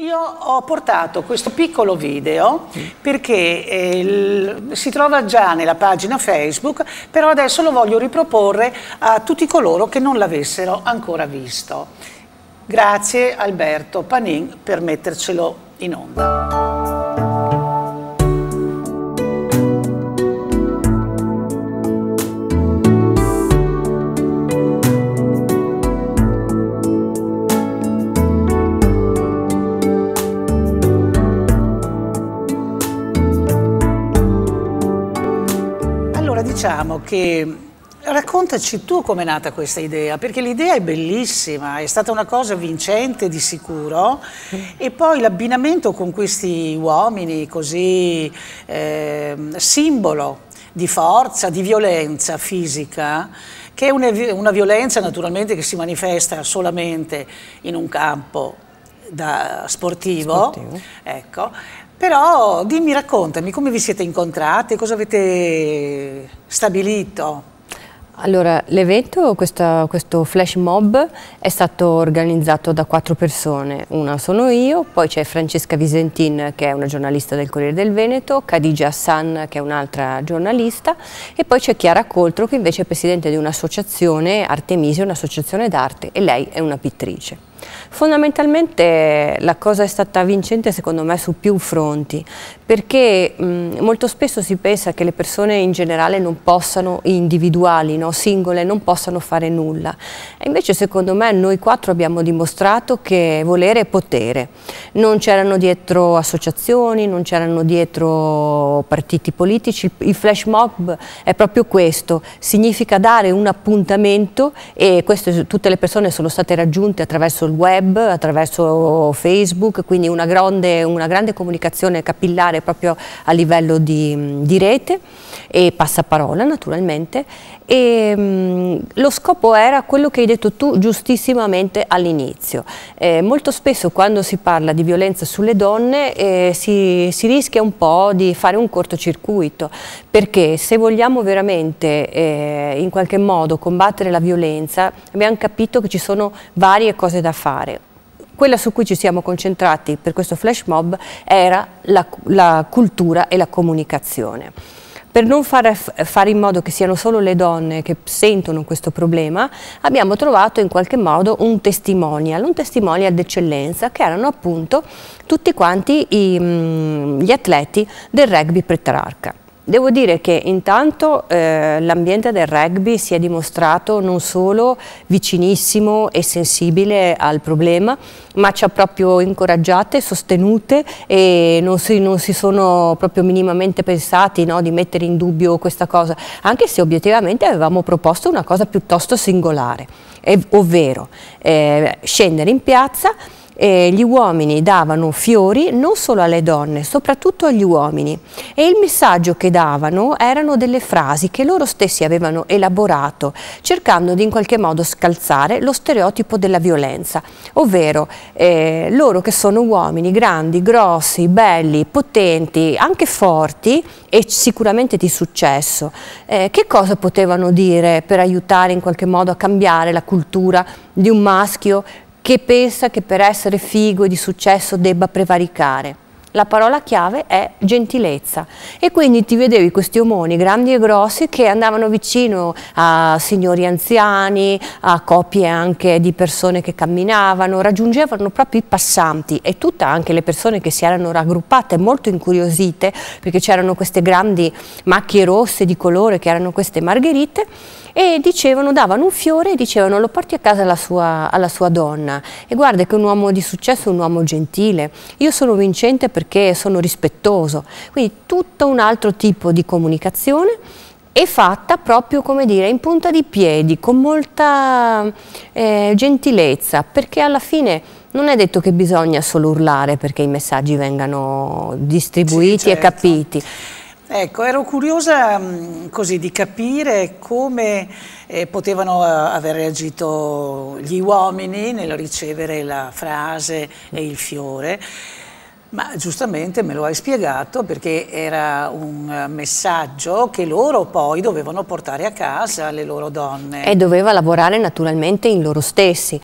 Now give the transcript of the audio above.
Io ho portato questo piccolo video perché eh, il, si trova già nella pagina Facebook, però adesso lo voglio riproporre a tutti coloro che non l'avessero ancora visto. Grazie Alberto Panin per mettercelo in onda. diciamo che raccontaci tu come è nata questa idea, perché l'idea è bellissima, è stata una cosa vincente di sicuro mm. e poi l'abbinamento con questi uomini così eh, simbolo di forza, di violenza fisica, che è una, violenza naturalmente che si manifesta solamente in un campo da sportivo, sportivo. Ecco, però dimmi, raccontami, come vi siete incontrate, cosa avete stabilito? Allora, l'evento, questo flash mob, è stato organizzato da quattro persone. Una sono io, poi c'è Francesca Visentin, che è una giornalista del Corriere del Veneto, Khadija Hassan, che è un'altra giornalista, e poi c'è Chiara Coltro, che invece è presidente di un'associazione, Artemisia, un'associazione d'arte, e lei è una pittrice. Fondamentalmente la cosa è stata vincente secondo me su più fronti, perché mh, molto spesso si pensa che le persone in generale non possano, individuali, no, singole, non possano fare nulla. E invece secondo me noi quattro abbiamo dimostrato che volere è potere. Non c'erano dietro associazioni, non c'erano dietro partiti politici, il flash mob è proprio questo, significa dare un appuntamento e queste, tutte le persone sono state raggiunte attraverso il web, attraverso Facebook, quindi una grande, una grande comunicazione capillare proprio a livello di, di rete e passaparola naturalmente e mh, mm, lo scopo era quello che hai detto tu giustissimamente all'inizio. Eh, molto spesso quando si parla di violenza sulle donne eh, si, si, rischia un po' di fare un cortocircuito perché se vogliamo veramente eh, in qualche modo combattere la violenza abbiamo capito che ci sono varie cose da fare quella su cui ci siamo concentrati per questo flash mob era la, la cultura e la comunicazione. Per non fare, fare, in modo che siano solo le donne che sentono questo problema, abbiamo trovato in qualche modo un testimonial, un testimonial d'eccellenza, che erano appunto tutti quanti i, mm, gli atleti del rugby Petrarca. Devo dire che intanto eh, l'ambiente del rugby si è dimostrato non solo vicinissimo e sensibile al problema, ma ci ha proprio incoraggiate, sostenute e non si, non si sono proprio minimamente pensati no, di mettere in dubbio questa cosa, anche se obiettivamente avevamo proposto una cosa piuttosto singolare, ovvero eh, scendere in piazza eh, gli uomini davano fiori non solo alle donne, soprattutto agli uomini e il messaggio che davano erano delle frasi che loro stessi avevano elaborato cercando di in qualche modo scalzare lo stereotipo della violenza, ovvero eh, loro che sono uomini grandi, grossi, belli, potenti, anche forti e sicuramente di successo, eh, che cosa potevano dire per aiutare in qualche modo a cambiare la cultura di un maschio che pensa che per essere figo e di successo debba prevaricare. La parola chiave è gentilezza e quindi ti vedevi questi omoni grandi e grossi che andavano vicino a signori anziani, a coppie anche di persone che camminavano, raggiungevano proprio i passanti e tutte anche le persone che si erano raggruppate molto incuriosite perché c'erano queste grandi macchie rosse di colore che erano queste margherite e dicevano, davano un fiore e dicevano lo porti a casa alla sua, alla sua donna e guarda che un uomo di successo è un uomo gentile, io sono vincente perché sono rispettoso. Quindi tutto un altro tipo di comunicazione è fatta proprio come dire in punta di piedi, con molta eh, gentilezza, perché alla fine non è detto che bisogna solo urlare perché i messaggi vengano distribuiti sì, certo. e capiti. Ecco, ero curiosa mm, così di capire come eh, potevano eh, aver reagito gli uomini nel ricevere la frase e il fiore ma giustamente me lo hai spiegato perché era un eh, messaggio che loro poi dovevano portare a casa le loro donne. E doveva lavorare naturalmente in loro stessi.